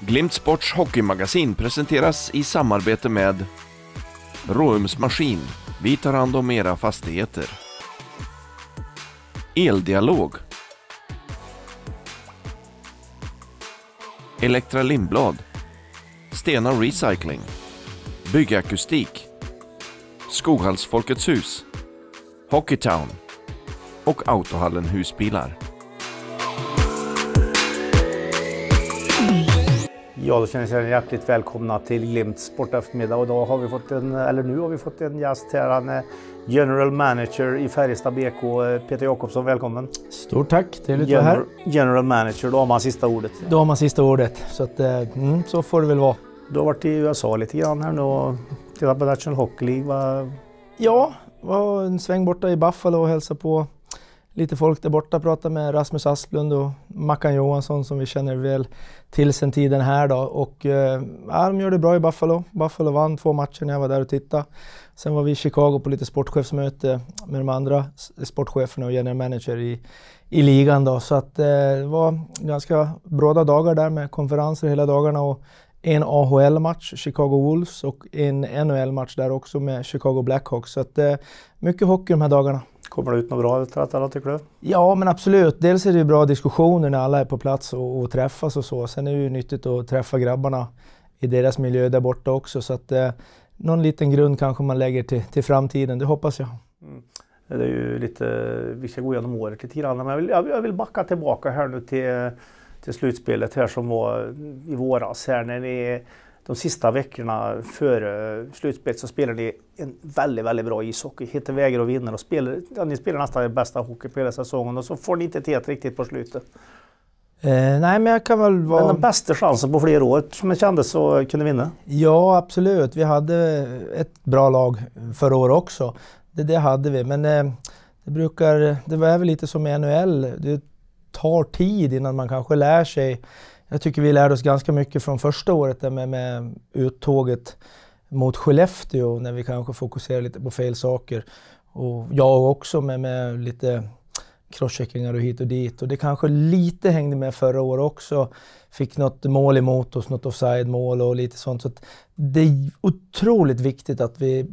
Glimt Sports hockeymagasin presenteras i samarbete med Råums Maskin. Vi tar hand om era fastigheter. Eldialog. Elektra Lindblad. Stena Recycling. Byggakustik. Skoghallsfolkets hus. Hockeytown. Och Autohallen Husbilar. Ja, då känner jag hjärtligt välkomna till Glimts sporteftermiddag. Och har vi fått en, eller nu har vi fått en gäst här. Han är general manager i Färjestad BK, Peter Jakobsson. Välkommen! Stort tack! Trevligt att vara här. General manager, då har man sista ordet. Då har man sista ordet, så, att, eh, mm, så får det väl vara. Du har varit i USA lite grann här nu och tittat på National Hockey League. Va? Ja, var en sväng borta i Buffalo och hälsade på lite folk där borta, pratade med Rasmus Asplund och Mackan Johansson som vi känner väl till sen tiden här då. Och eh, ja, de gör det bra i Buffalo. Buffalo vann två matcher när jag var där och tittade. Sen var vi i Chicago på lite sportchefsmöte med de andra sportcheferna och general manager i, i ligan då. Så att eh, det var ganska bråda dagar där med konferenser hela dagarna och en AHL-match, Chicago Wolves, och en NHL-match där också med Chicago Blackhawks. Så att, eh, mycket hockey de här dagarna. Kommer det ut något bra efter att alla tycker du? Ja, men absolut. Dels är det ju bra diskussioner när alla är på plats och, och träffas och så. Sen är det ju nyttigt att träffa grabbarna i deras miljö där borta också. Så att eh, någon liten grund kanske man lägger till, till framtiden, det hoppas jag. Mm. Det är ju lite, vi ska gå igenom året lite grann, men jag vill, jag vill backa tillbaka här nu till, till slutspelet här som var i våras här när ni de sista veckorna före slutspelet så spelar de en väldigt, väldigt bra ishockey. Hittar vägar och vinner och spelar, ja, ni spelar nästan den bästa hockey på hela säsongen och så får ni inte till det riktigt på slutet. Eh, nej, men jag kan väl vara... Men den bästa chansen på flera år som det kändes så kunde vinna. Ja, absolut. Vi hade ett bra lag förra året också. Det, det hade vi, men eh, det brukar... Det är väl lite som i NHL. Det tar tid innan man kanske lär sig jag tycker vi lärde oss ganska mycket från första året med, med uttåget mot Skellefteå när vi kanske fokuserade lite på fel saker. Och jag också med, med lite crosscheckingar och hit och dit. Och det kanske lite hängde med förra året också. Fick något mål emot oss, något offside-mål och lite sånt. Så det är otroligt viktigt att vi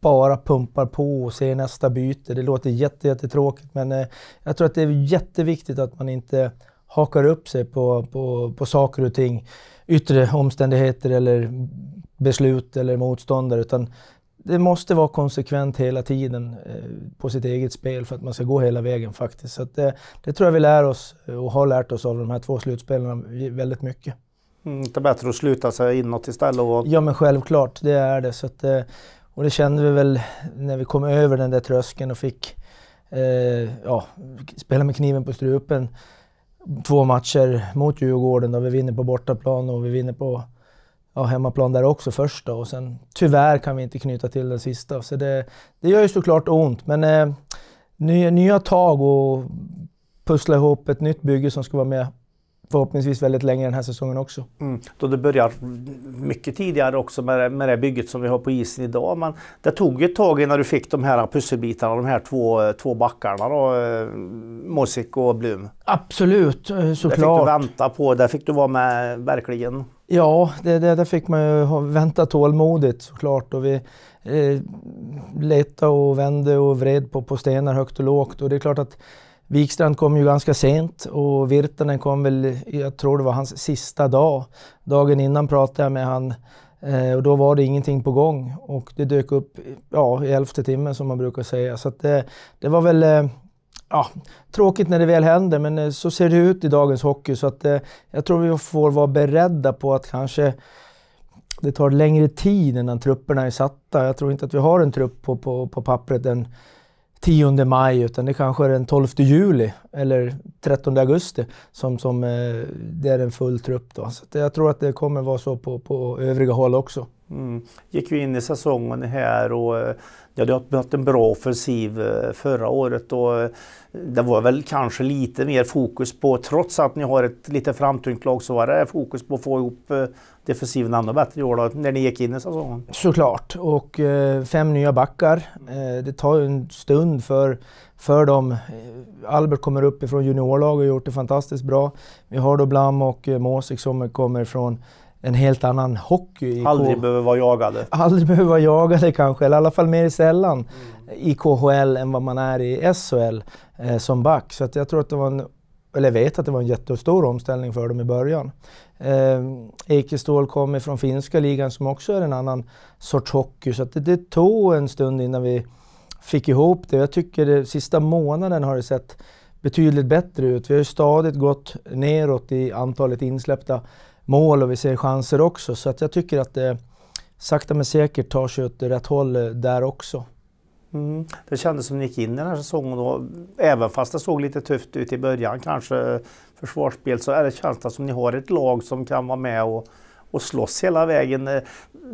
bara pumpar på och ser nästa byte. Det låter jättetråkigt jätte men eh, jag tror att det är jätteviktigt att man inte hakar upp sig på, på, på saker och ting, yttre omständigheter eller beslut eller motståndare. Utan det måste vara konsekvent hela tiden eh, på sitt eget spel för att man ska gå hela vägen faktiskt. Så det, det, tror jag vi lär oss eh, och har lärt oss av de här två slutspelarna väldigt mycket. Mm, det är bättre att sluta sig inåt istället? Och... Ja men självklart, det är det. Så att, eh, och det kände vi väl när vi kom över den där tröskeln och fick eh, ja, spela med kniven på strupen två matcher mot Djurgården då vi vinner på bortaplan och vi vinner på ja, hemmaplan där också första och sen tyvärr kan vi inte knyta till den sista. Så det, det gör ju såklart ont, men eh, nya, nya tag och pussla ihop ett nytt bygge som ska vara med förhoppningsvis väldigt länge den här säsongen också. Mm. Då det börjar mycket tidigare också med, med det bygget som vi har på isen idag. Men det tog ett tag innan du fick de här pusselbitarna, de här två, två backarna då, eh, Mosik och Blum. Absolut, såklart. Eh, det fick du vänta på, där fick du vara med verkligen. Ja, det, det, där fick man ju vänta tålmodigt såklart. Och vi eh, letade och vände och vred på, på stenar högt och lågt. Och det är klart att Wikstrand kom ju ganska sent och Virtanen kom väl, jag tror det var hans sista dag. Dagen innan pratade jag med han eh, och då var det ingenting på gång och det dök upp ja, i elfte timmen som man brukar säga. Så det, det, var väl eh, ja, tråkigt när det väl händer men eh, så ser det ut i dagens hockey. Så att, jag tror vi får vara beredda på att kanske det tar längre tid innan trupperna är satta. Jag tror inte att vi har en trupp på, på, på pappret än 10 maj utan det kanske är den 12 juli eller 13 augusti som, som eh, det är en full trupp. Då. Så jag tror att det kommer vara så på, på övriga håll också. Mm. Gick ju in i säsongen här och eh, Ja, det hade varit en bra offensiv eh, förra året och eh, det var väl kanske lite mer fokus på, trots att ni har ett lite framtungt lag, så var det fokus på att få ihop eh, defensiven ännu bättre i år då, när ni gick in i säsongen? Såklart, och fem nya backar. det tar ju en stund för, för dem. Albert kommer upp ifrån juniorlag och gjort det fantastiskt bra. Vi har då Blam och eh, Måsik som kommer från en helt annan hockey. Aldrig behöver vara jagade. Aldrig behöver vara jagade kanske, eller i alla fall mer sällan mm. i KHL än vad man är i SHL eh, som back. Så att jag tror att det var en, eller vet att det var en jättestor omställning för dem i början. Eh, Ekestål kom ifrån finska ligan som också är en annan sorts hockey. Så att det, det tog en stund innan vi fick ihop det. Jag tycker det, sista månaden har det sett betydligt bättre ut. Vi har ju stadigt gått neråt i antalet insläppta mål och vi ser chanser också. Så att jag tycker att det eh, sakta men säkert tar sig åt rätt håll eh, där också. Mm. Det kändes som ni gick in i den här säsongen då, även fast det såg lite tufft ut i början kanske försvarsspel, så är det känslan som ni har ett lag som kan vara med och, och slåss hela vägen. Eh,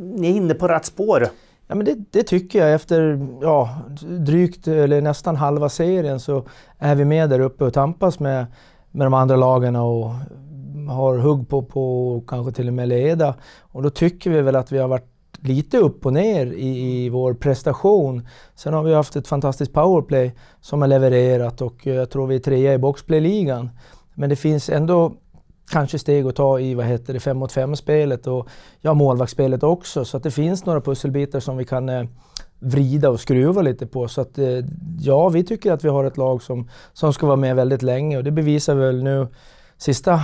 ni är inne på rätt spår. Ja, men det, det, tycker jag. Efter ja, drygt eller nästan halva serien så är vi med där uppe och tampas med, med de andra lagen och har hugg på, på kanske till och med Leda. Och då tycker vi väl att vi har varit lite upp och ner i, i mm. vår prestation. Sen har vi haft ett fantastiskt powerplay som har levererat och jag tror vi är trea i boxplayligan. Men det finns ändå kanske steg att ta i vad heter det, fem mot fem spelet och ja, målvaktsspelet också. Så att det finns några pusselbitar som vi kan eh, vrida och skruva lite på. Så att eh, ja, vi tycker att vi har ett lag som, som ska vara med väldigt länge och det bevisar vi väl nu sista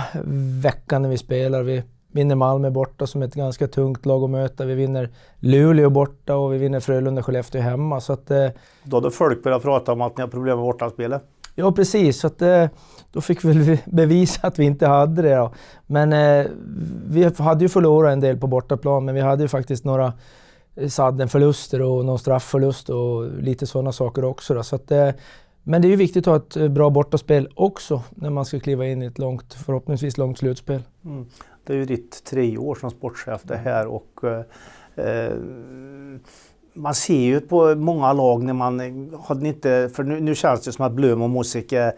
veckan när vi spelar. Vi vinner Malmö borta som ett ganska tungt lag att möta. Vi vinner Luleå borta och vi vinner Frölunda-Skellefteå hemma. Så att, eh, då hade folk börjat prata om att ni har problem med bortaspelet. Ja, precis. Så att, eh, då fick vi bevisa att vi inte hade det. Då. Men eh, vi hade ju förlorat en del på bortaplan, men vi hade ju faktiskt några eh, saddenförluster och någon straffförlust och lite sådana saker också. Då. Så att, eh, men det är ju viktigt att ha ett eh, bra bortaspel också när man ska kliva in i ett långt, förhoppningsvis långt slutspel. Mm. Det är ju ditt tre år som sportchef det här och eh, eh, man ser ju på många lag när man eh, hade inte, för nu, nu känns det som att Blöm och Musik eh,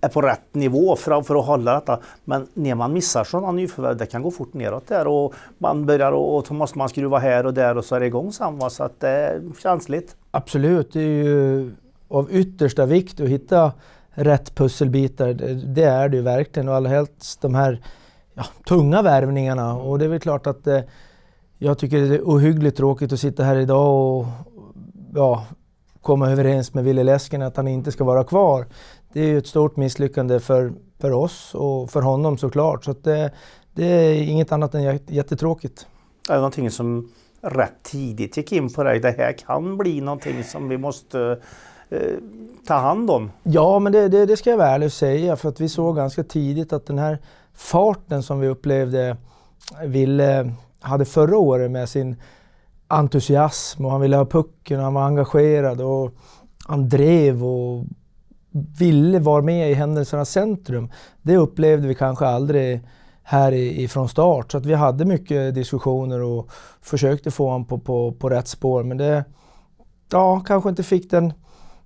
är på rätt nivå för, för att hålla detta. Men när man missar sådana nyförvärv, det kan gå fort neråt där och man börjar och, och då måste man skruva här och där och så är det igång sen. Så att det är känsligt. Absolut, det är ju av yttersta vikt att hitta rätt pusselbitar. Det, det är det ju verkligen och allra helst de här ja, tunga värvningarna. Mm. Och det är väl klart att eh, jag tycker det är ohyggligt tråkigt att sitta här idag och ja, komma överens med Ville läsken att han inte ska vara kvar. Det är ju ett stort misslyckande för, för oss och för honom såklart. Så det, det, är inget annat än jättetråkigt. Det Är någonting som rätt tidigt gick in på dig? Det här kan bli någonting som vi måste Eh, ta hand om? Ja, men det, det, det ska jag vara ärlig och säga för att vi såg ganska tidigt att den här farten som vi upplevde eh, ville, eh, hade förra året med sin entusiasm och han ville ha pucken och han var engagerad och han drev och ville vara med i händelsernas centrum. Det upplevde vi kanske aldrig här ifrån start. Så att vi hade mycket diskussioner och försökte få honom på, på, på rätt spår. Men det, ja, kanske inte fick den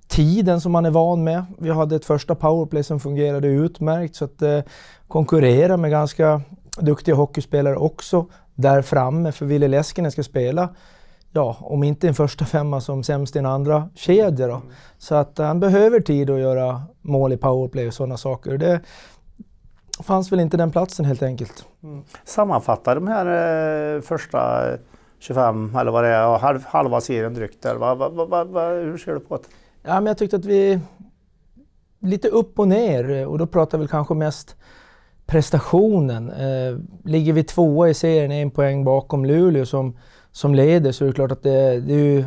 tiden som man är van med. Vi hade ett första powerplay som fungerade utmärkt så att eh, konkurrera med ganska duktiga hockeyspelare också där framme för Ville Leskinen ska spela, ja, om inte en första femma som sämst i en andra kedja då. Mm. Så att han behöver tid att göra mål i powerplay och sådana saker. Det fanns väl inte den platsen helt enkelt. Mm. Sammanfatta de här eh, första 25, eller vad det är, halv, halva serien drygt där. Va, va, va, hur ser du på det? Ja, men jag tyckte att vi... Lite upp och ner eh, och då pratar vi kanske mest prestationen. Eh, ligger vi tvåa i serien, en poäng bakom Luleå som, som leder, så är det klart att det, det är ju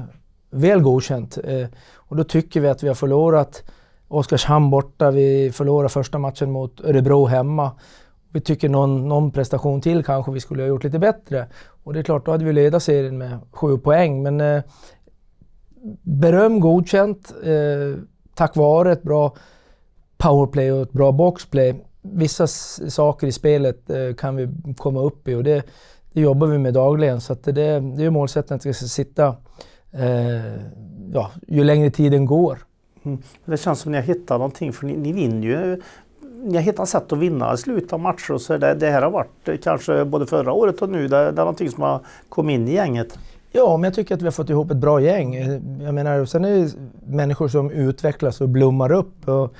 väl godkänt. Eh, och då tycker vi att vi har förlorat Oskarshamn borta, vi förlorar första matchen mot Örebro hemma. Vi tycker någon, någon prestation till kanske vi skulle ha gjort lite bättre. Och det är klart, då hade vi ledat serien med sju poäng. Men eh, beröm godkänt eh, tack vare ett bra powerplay och ett bra boxplay. Vissa saker i spelet eh, kan vi komma upp i och det, det jobbar vi med dagligen. Så det, det, det är målsättningen att det ska sitta eh, ja, ju längre tiden går. Mm. Det känns som att ni har hittat någonting för ni, ni vinner ju ni har hittat sätt att vinna i slutet av matcher. Så det, det, här har varit kanske både förra året och nu, det, det är någonting som har kommit in i gänget. Ja, men jag tycker att vi har fått ihop ett bra gäng. Jag menar, sen är det människor som utvecklas och blommar upp. Och,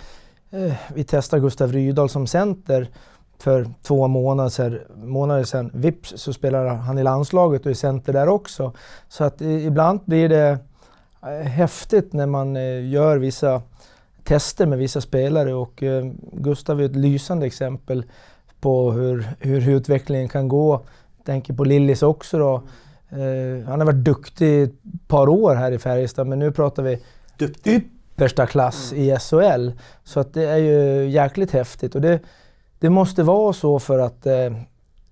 eh, vi testade Gustav Rydahl som center för två månader, månader sedan. Vips så spelar han i landslaget och är center där också. Så att i, eh, ibland blir det eh, häftigt när man eh, gör vissa tester med vissa spelare och eh, Gustav är ett lysande exempel på hur, hur utvecklingen kan gå. Jag tänker på Lillis också då. Mm. Uh, han har varit duktig ett par år här i Färjestad, men nu pratar vi duktig. yppersta klass mm. i SHL. Så att det är ju jäkligt häftigt och det, det måste vara så för att uh,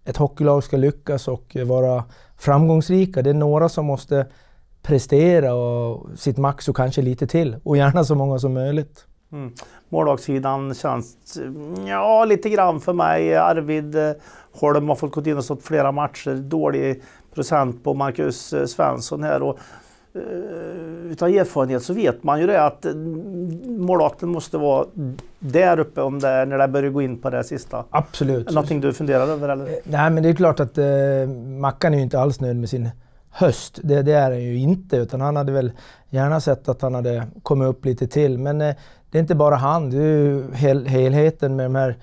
ett hockeylag ska lyckas och vara framgångsrika. Det är några som måste prestera och sitt max och kanske lite till och gärna så många som möjligt. Mm. Målvaktssidan känns mm, ja, lite grann för mig. Arvid eh, Holm har fått gå in och stått flera matcher. Dålig procent på Marcus eh, Svensson här. Och, eh, utav erfarenhet så vet man ju det att eh, målvakten måste vara där uppe om det, när det börjar gå in på det sista. Absolut. Någonting du funderar över eller? Nej men det är klart att eh, Mackan är ju inte alls nöjd med sin höst. Det, det är han ju inte utan han hade väl gärna sett att han hade kommit upp lite till. Men eh, det är inte bara han, det är ju hel helheten med de här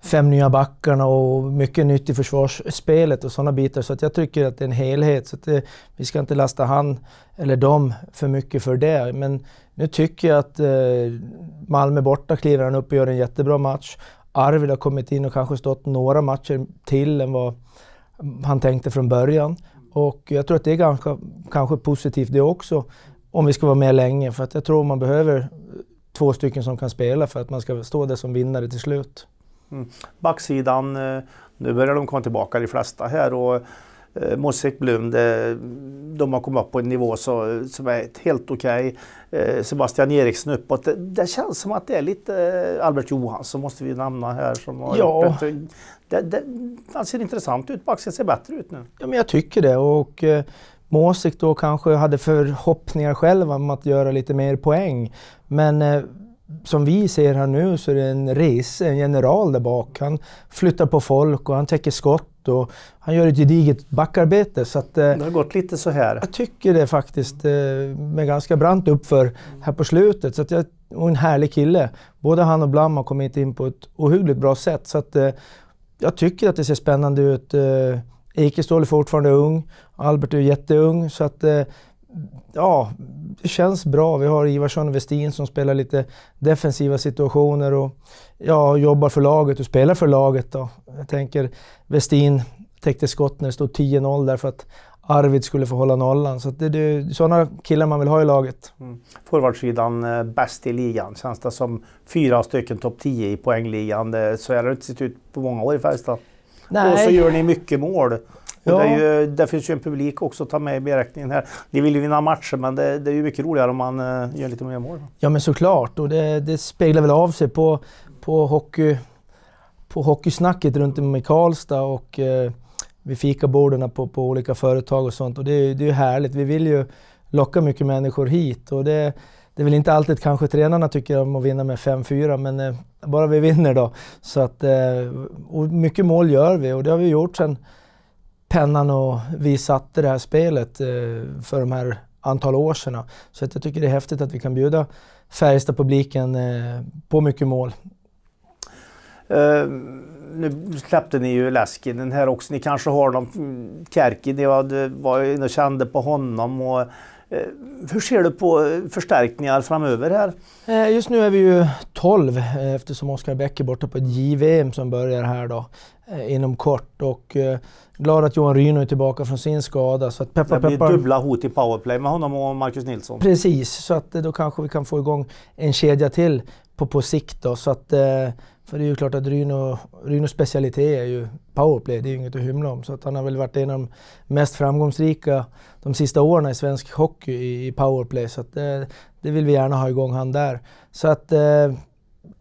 fem nya backarna och mycket nytt i försvarsspelet och sådana bitar. Så att jag tycker att det är en helhet. Så det, vi ska inte lasta han eller dem för mycket för det. Men nu tycker jag att eh, Malmö borta kliver han upp och gör en jättebra match. Arvid har kommit in och kanske stått några matcher till än vad han tänkte från början. Och jag tror att det är ganska, kanske positivt det också, om vi ska vara med länge. För att jag tror man behöver två stycken som kan spela för att man ska stå där som vinnare till slut. Mm. Backsidan, eh, nu börjar de komma tillbaka de flesta här och eh, Mossick Blum, de har kommit upp på en nivå så, som är helt okej. Okay. Eh, Sebastian Eriksson uppåt. Det, det känns som att det är lite Albert Johansson måste vi nämna här. Som har ja. Det, det, han ser intressant ut, backsidan ser bättre ut nu. Ja, men jag tycker det. Och, eh, Måsik då kanske hade förhoppningar själv om att göra lite mer poäng. Men som vi ser här nu så är det en race, en general där bak. Han flyttar på folk och han täcker skott och han gör ett gediget backarbete. Så att, eh, det har gått lite så här. Jag tycker det faktiskt, eh, med ganska brant uppför här på slutet. Så att jag, och en härlig kille. Både han och Blam har kommit in på ett ohyggligt bra sätt. Så att, eh, jag tycker att det ser spännande ut. Ekestål är fortfarande ung. Albert är jätteung. Så att, ja, det känns bra. Vi har Ivarsson och Westin som spelar lite defensiva situationer och ja, jobbar för laget och spelar för laget. Då. Jag tänker Westin täckte skott när det stod 10-0 därför att Arvid skulle få hålla nollan. Så det, är sådana killar man vill ha i laget. Mm. Forwardsidan eh, bäst i ligan. Känns det som fyra stycken topp 10 i poängligan. Det, så har det inte sett ut på många år i Färjestad. Och så gör ni mycket mål. Ja. Det, ju, det, finns ju en publik också att ta med i beräkningen här. Ni vill ju vinna matcher men det, det är ju mycket roligare om man uh, gör lite mer mål. Ja men såklart och det, det speglar väl av sig på, på, hockey, på hockeysnacket runt om i Karlstad och uh, vid fikaborden på, på olika företag och sånt. Och det, det är ju härligt. Vi vill ju locka mycket människor hit och det, det är väl inte alltid kanske tränarna tycker om att vinna med 5-4, men eh, bara vi vinner då. Så att, eh, och mycket mål gör vi och det har vi gjort sen pennan och vi satte det här spelet eh, för de här antal år sedan. Så att jag tycker det är häftigt att vi kan bjuda Färjestad-publiken eh, på mycket mål. Uh, nu släppte ni ju Läskinen här också. Ni kanske har någon mm, Kärki, ni var, var inne och kände på honom. Och Eh, hur ser du på eh, förstärkningar framöver här? Eh, just nu är vi ju 12 eftersom Oskar Bäck är borta på ett JVM som börjar här då inom kort. Och glad att Johan Ryno är tillbaka från sin skada. Så att peppa, det blir peppa. dubbla hot i powerplay med honom och Marcus Nilsson. Precis, så att då kanske vi kan få igång en kedja till på, på sikt. Då, så att, för det är ju klart att Rynos specialitet är ju powerplay, det är ju inget att hymla om. Så att han har väl varit en av de mest framgångsrika de sista åren i svensk hockey i, i powerplay. Så att det, eh, det, vill vi gärna ha igång han där. Så att eh,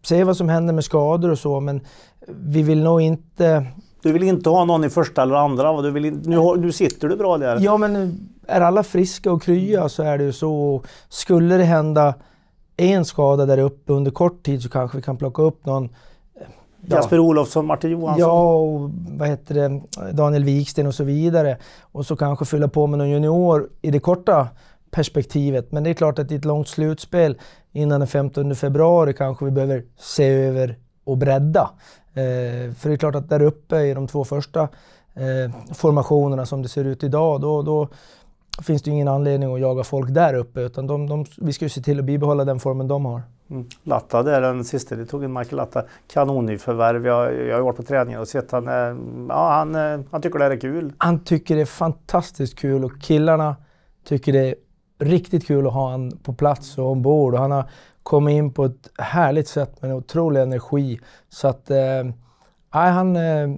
se vad som händer med skador och så, men vi vill nog inte... Du vill inte ha någon i första eller andra? Du vill inte, nu, nu sitter du bra där. Ja, men är alla friska och krya så är det ju så. Skulle det hända en skada där uppe under kort tid så kanske vi kan plocka upp någon Jasper Olofsson, Martin Johansson. Ja, och vad heter det, Daniel Wiksten och så vidare. Och så kanske fylla på med någon junior i det korta perspektivet. Men det är klart att i ett långt slutspel innan den 15 februari kanske vi behöver se över och bredda. Eh, för det är klart att där uppe i de två första eh, formationerna som det ser ut idag, då, då finns det ingen anledning att jaga folk där uppe. Utan de, de, vi ska ju se till att bibehålla den formen de har. Mm. Latta, det är den sista de tog, in Michael Latta. Kanonnyförvärv. Jag, jag har varit på träningar och sett han, eh, ja, han, eh, han tycker det här är kul. Han tycker det är fantastiskt kul och killarna tycker det är riktigt kul att ha han på plats och ombord. Och han har kommit in på ett härligt sätt med en otrolig energi. Så att, eh, han är eh,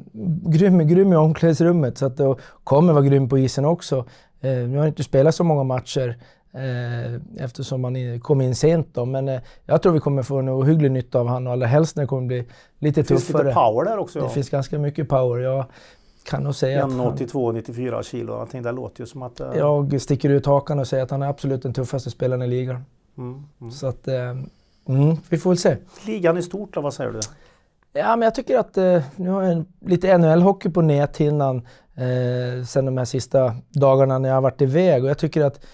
grym, grym i omklädningsrummet så att, och kommer vara grym på isen också. Eh, nu har han inte spelat så många matcher Eh, eftersom han kom in sent då. Men eh, jag tror vi kommer få en ohygglig nytta av honom, och allra helst när det kommer bli lite det tuffare. Det finns lite power där också. Ja. Det finns ganska mycket power. Jag kan nog säga att han, 82, 94 kilo. Jag tänkte, det låter ju som att... Eh... Jag sticker ut hakan och säger att han är absolut den tuffaste spelaren i ligan. Mm, mm. Så att... Eh, mm, vi får väl se. Ligan i stort då, vad säger du? Ja, men jag tycker att eh, nu har jag lite NHL-hockey på näthinnan eh, sen de här sista dagarna när jag har varit iväg och jag tycker att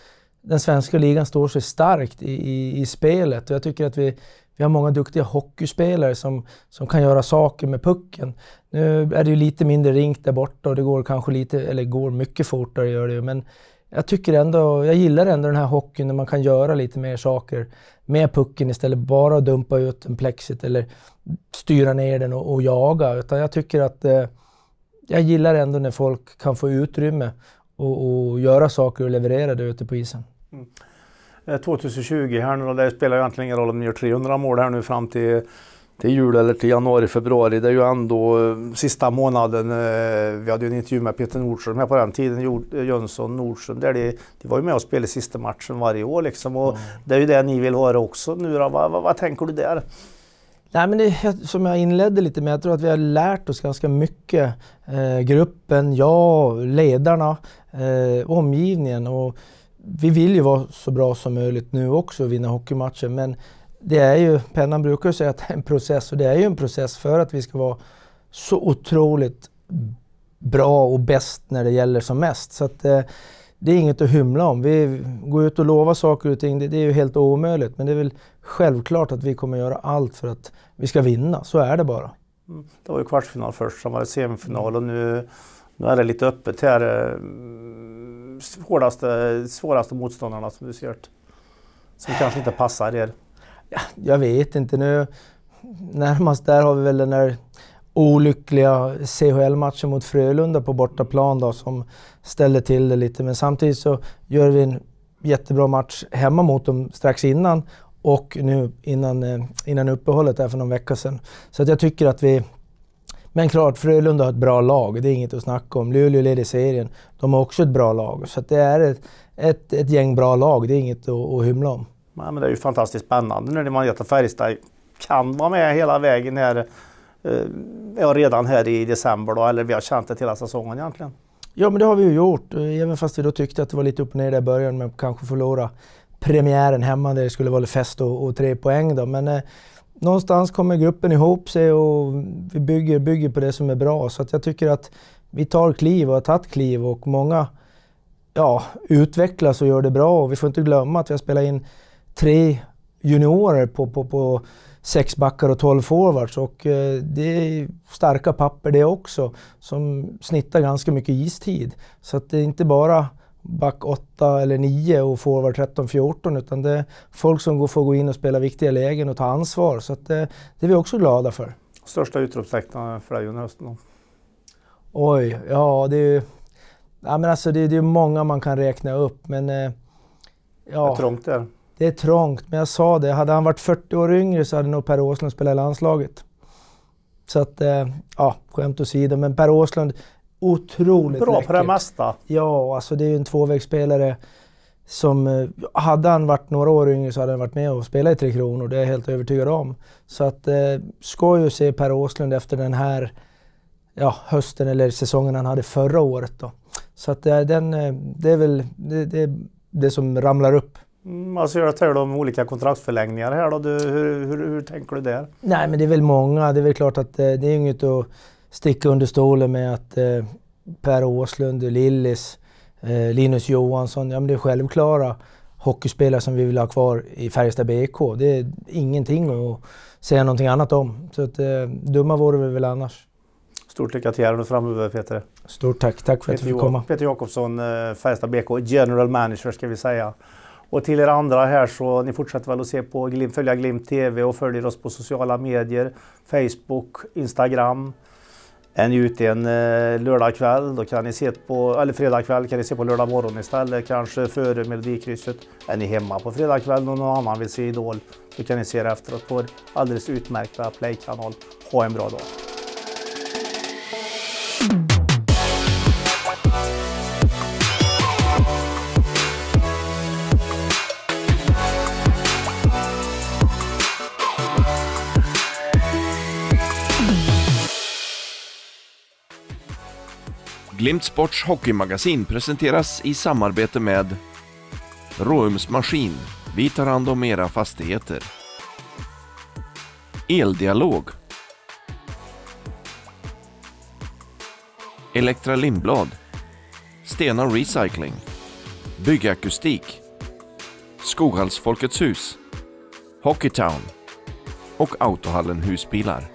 den svenska ligan står sig starkt i, i, i spelet och jag tycker att vi, vi har många duktiga hockeyspelare som, som kan göra saker med pucken. Nu är det ju lite mindre rink där borta och det går kanske lite, eller går mycket fortare gör det ju, men jag tycker ändå, jag gillar ändå den här hockeyn när man kan göra lite mer saker med pucken istället bara att dumpa ut en plexit eller styra ner den och, och jaga. Utan jag tycker att eh, jag gillar ändå när folk kan få utrymme och, och göra saker och leverera det ute på isen. 2020 mm. eh, här nu då, det spelar ju egentligen ingen roll om ni gör 300 mål här nu fram till, till jul eller till januari, februari. Det är ju ändå eh, sista månaden. Eh, vi hade ju en intervju med Peter Nordström här på den tiden, Jönsson, Nordström, där de, de var ju med och spelade sista matchen varje år liksom. Och mm. Det är ju det ni vill höra också nu då. Vad, vad, vad tänker du där? Nej, men det, som jag inledde lite med, jag tror att vi har lärt oss ganska mycket. Eh, gruppen, jag, ledarna, eh, omgivningen. Och vi vill ju vara så bra som möjligt nu också och vinna hockeymatcher men det är ju, pennan brukar säga att det är en process och det är ju en process för att vi ska vara så otroligt bra och bäst när det gäller som mest. Så att, eh, det är inget att hymla om. Vi går ut och lovar saker och ting, det, det, är ju helt omöjligt. Men det är väl självklart att vi kommer göra allt för att vi ska vinna. Så är det bara. Mm. Det var ju kvartsfinal först, sen var det semifinal och nu nu är det lite öppet här. Hårdaste, eh, svåraste motståndarna som du sett? Som kanske inte passar er? Ja, jag vet inte. nu. Närmast där har vi väl den där olyckliga CHL-matchen mot Frölunda på bortaplan då, som ställde till det lite. Men samtidigt så gör vi en jättebra match hemma mot dem strax innan och nu innan, eh, innan uppehållet där för någon vecka sedan. Så att jag tycker att vi men klart, Frölunda har ett bra lag, det är inget att snacka om. Luleå leder serien. De har också ett bra lag. Så det är ett, ett, ett, gäng bra lag, det är inget att, att hymla om. Nej, men det är ju fantastiskt spännande när man vet att Färjestad kan vara med hela vägen här. Eh, ja, redan här i december då, eller vi har känt det hela säsongen egentligen. Ja, men det har vi ju gjort. Även fast vi då tyckte att det var lite upp och ner i början, men kanske förlora premiären hemma där det skulle vara fest och, och tre poäng då. Men eh, någonstans kommer gruppen ihop sig och vi bygger, bygger på det som är bra. Så att jag tycker att vi tar kliv och har tagit kliv och många ja, utvecklas och gör det bra. Och vi får inte glömma att vi har spelat in tre juniorer på, på, på sex backar och tolv forwards. Och eh, det är starka papper det också, som snittar ganska mycket istid. Så att det är inte bara back 8 eller 9 och forward 13-14 utan det är folk som får gå in och spela viktiga lägen och ta ansvar. Så det, det, är vi också glada för. Största utropstecknet för dig under hösten? Oj, ja det är ju... Ja, men alltså det, det är många man kan räkna upp men... Eh, ja, det är trångt där. Det är trångt, men jag sa det. Hade han varit 40 år yngre så hade nog Per Åslund spelat i landslaget. Så att, eh, ja, skämt åsido. Men Per Åslund, otroligt Bra läckert. på det mesta. Ja, alltså det är ju en tvåvägsspelare som... Eh, hade han varit några år yngre så hade han varit med och spelat i Tre Kronor, det är jag helt övertygad om. Så att, eh, ska ju se Per Åslund efter den här ja, hösten eller säsongen han hade förra året. Då. Så att eh, den, eh, det är väl det, det, det som ramlar upp. Mm, alltså jag talar om olika kontraktsförlängningar här då. Du, hur, hur, hur, tänker du där? Nej men det är väl många. Det är väl klart att eh, det är inget att sticka under stolen med att eh, Per Åslund, Lillis, eh, Linus Johansson, ja men det är självklara hockeyspelare som vi vill ha kvar i Färjestad BK. Det är ingenting att säga någonting annat om. Så att, eh, dumma vore vi väl annars. Stort lycka till här framöver Peter. Stort tack. Tack för Peter att du fick komma. Peter Jakobsson, eh, Färjestad BK General Manager ska vi säga. Och till er andra här så ni fortsätter väl att se på följa Glimt TV och följer oss på sociala medier. Facebook, Instagram. Är ni ute en eh, lördag kväll, då kan ni se på, eller fredag kväll kan ni se på lördag morgon istället, kanske före Melodikrysset. Är ni hemma på fredag kväll och någon annan vill se Idol, då kan ni se det efteråt på vår alldeles utmärkta Play-kanal. Ha en bra dag! Glimt Sports hockeymagasin presenteras i samarbete med Råums Maskin. Vi tar hand om era fastigheter. Eldialog. Elektra Lindblad. Stena Recycling. Byggakustik. Skoghalls Folkets hus. Hockeytown. Och Autohallen Husbilar.